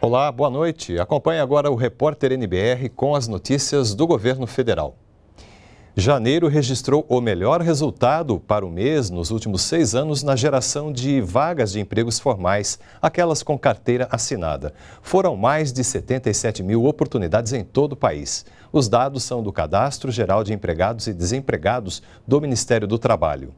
Olá, boa noite. Acompanhe agora o repórter NBR com as notícias do governo federal. Janeiro registrou o melhor resultado para o mês nos últimos seis anos na geração de vagas de empregos formais, aquelas com carteira assinada. Foram mais de 77 mil oportunidades em todo o país. Os dados são do Cadastro Geral de Empregados e Desempregados do Ministério do Trabalho.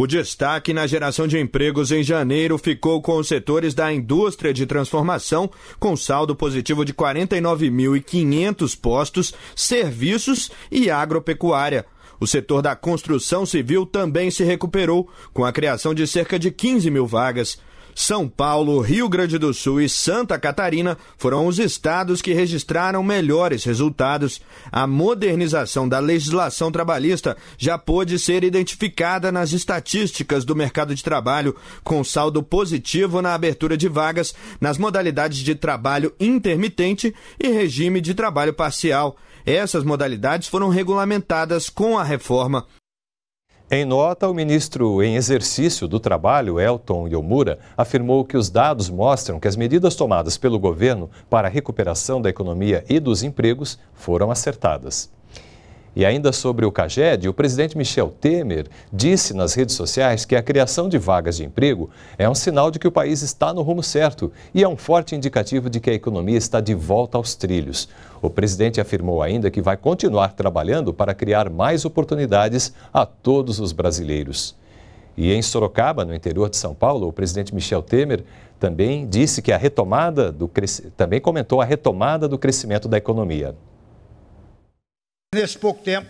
O destaque na geração de empregos em janeiro ficou com os setores da indústria de transformação, com saldo positivo de 49.500 postos, serviços e agropecuária. O setor da construção civil também se recuperou, com a criação de cerca de 15 mil vagas. São Paulo, Rio Grande do Sul e Santa Catarina foram os estados que registraram melhores resultados. A modernização da legislação trabalhista já pôde ser identificada nas estatísticas do mercado de trabalho, com saldo positivo na abertura de vagas nas modalidades de trabalho intermitente e regime de trabalho parcial. Essas modalidades foram regulamentadas com a reforma. Em nota, o ministro em exercício do Trabalho, Elton Yomura, afirmou que os dados mostram que as medidas tomadas pelo governo para a recuperação da economia e dos empregos foram acertadas. E ainda sobre o CAGED, o presidente Michel Temer disse nas redes sociais que a criação de vagas de emprego é um sinal de que o país está no rumo certo e é um forte indicativo de que a economia está de volta aos trilhos. O presidente afirmou ainda que vai continuar trabalhando para criar mais oportunidades a todos os brasileiros. E em Sorocaba, no interior de São Paulo, o presidente Michel Temer também disse que a retomada do também comentou a retomada do crescimento da economia. Nesse pouco tempo,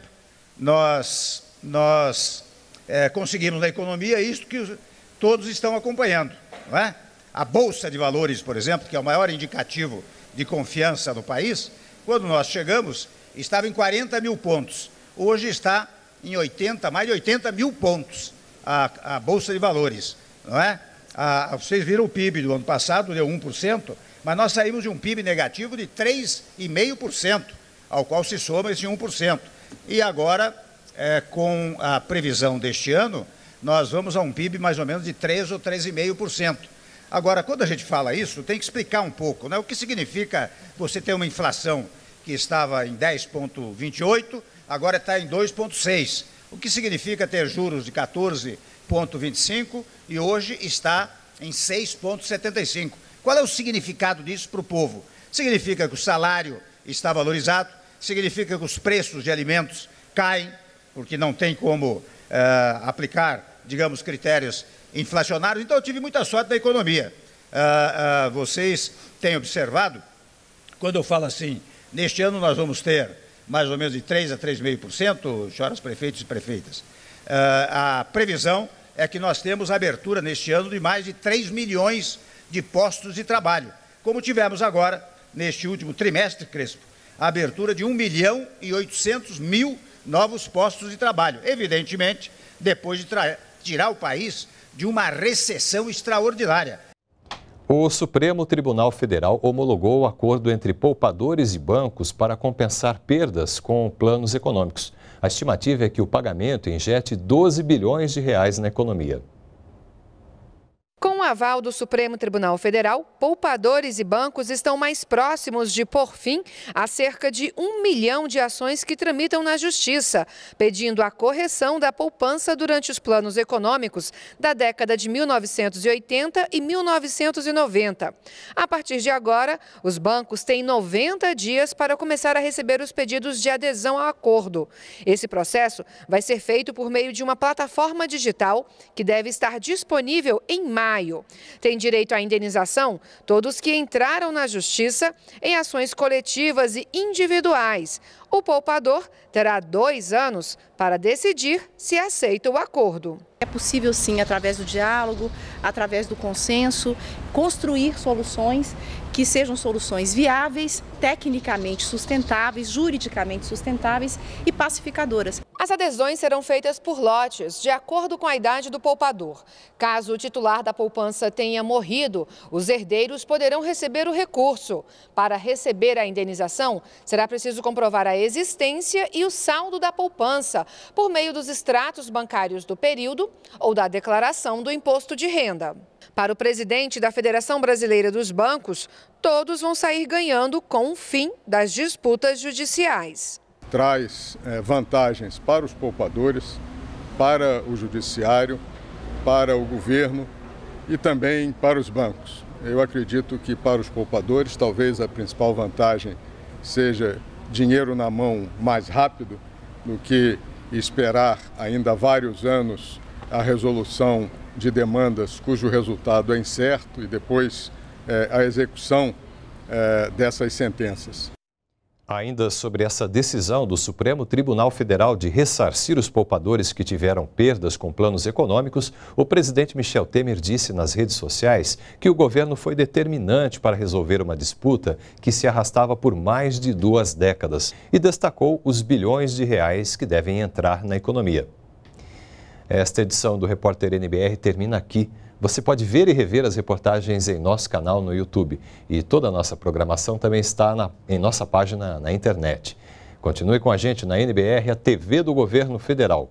nós, nós é, conseguimos na economia isso que todos estão acompanhando. Não é? A Bolsa de Valores, por exemplo, que é o maior indicativo de confiança no país, quando nós chegamos, estava em 40 mil pontos. Hoje está em 80, mais de 80 mil pontos a, a Bolsa de Valores. Não é? A, vocês viram o PIB do ano passado, deu 1%, mas nós saímos de um PIB negativo de 3,5% ao qual se soma esse 1%. E agora, é, com a previsão deste ano, nós vamos a um PIB mais ou menos de 3 ou 3,5%. Agora, quando a gente fala isso, tem que explicar um pouco, né? O que significa você ter uma inflação que estava em 10,28, agora está em 2,6. O que significa ter juros de 14,25 e hoje está em 6,75. Qual é o significado disso para o povo? Significa que o salário está valorizado, significa que os preços de alimentos caem, porque não tem como uh, aplicar, digamos, critérios inflacionários. Então, eu tive muita sorte na economia. Uh, uh, vocês têm observado, quando eu falo assim, neste ano nós vamos ter mais ou menos de 3 a 3,5%, choras prefeitos e prefeitas. a previsão é que nós temos abertura neste ano de mais de 3 milhões de postos de trabalho, como tivemos agora neste último trimestre, Crespo, a abertura de 1 milhão e 800 mil novos postos de trabalho. Evidentemente, depois de tirar o país de uma recessão extraordinária. O Supremo Tribunal Federal homologou o acordo entre poupadores e bancos para compensar perdas com planos econômicos. A estimativa é que o pagamento injete 12 bilhões de reais na economia. Com com aval do Supremo Tribunal Federal, poupadores e bancos estão mais próximos de por fim a cerca de um milhão de ações que tramitam na Justiça, pedindo a correção da poupança durante os planos econômicos da década de 1980 e 1990. A partir de agora, os bancos têm 90 dias para começar a receber os pedidos de adesão ao acordo. Esse processo vai ser feito por meio de uma plataforma digital que deve estar disponível em maio maio. Tem direito à indenização todos que entraram na justiça em ações coletivas e individuais. O poupador terá dois anos para decidir se aceita o acordo. É possível sim, através do diálogo, através do consenso, construir soluções que sejam soluções viáveis, tecnicamente sustentáveis, juridicamente sustentáveis e pacificadoras. As adesões serão feitas por lotes, de acordo com a idade do poupador. Caso o titular da poupança tenha morrido, os herdeiros poderão receber o recurso. Para receber a indenização, será preciso comprovar a existência e o saldo da poupança por meio dos extratos bancários do período ou da declaração do imposto de renda. Para o presidente da Federação Brasileira dos Bancos, todos vão sair ganhando com o fim das disputas judiciais traz é, vantagens para os poupadores, para o judiciário, para o governo e também para os bancos. Eu acredito que para os poupadores, talvez a principal vantagem seja dinheiro na mão mais rápido do que esperar ainda vários anos a resolução de demandas cujo resultado é incerto e depois é, a execução é, dessas sentenças. Ainda sobre essa decisão do Supremo Tribunal Federal de ressarcir os poupadores que tiveram perdas com planos econômicos, o presidente Michel Temer disse nas redes sociais que o governo foi determinante para resolver uma disputa que se arrastava por mais de duas décadas e destacou os bilhões de reais que devem entrar na economia. Esta edição do Repórter NBR termina aqui. Você pode ver e rever as reportagens em nosso canal no YouTube e toda a nossa programação também está na, em nossa página na internet. Continue com a gente na NBR, a TV do Governo Federal.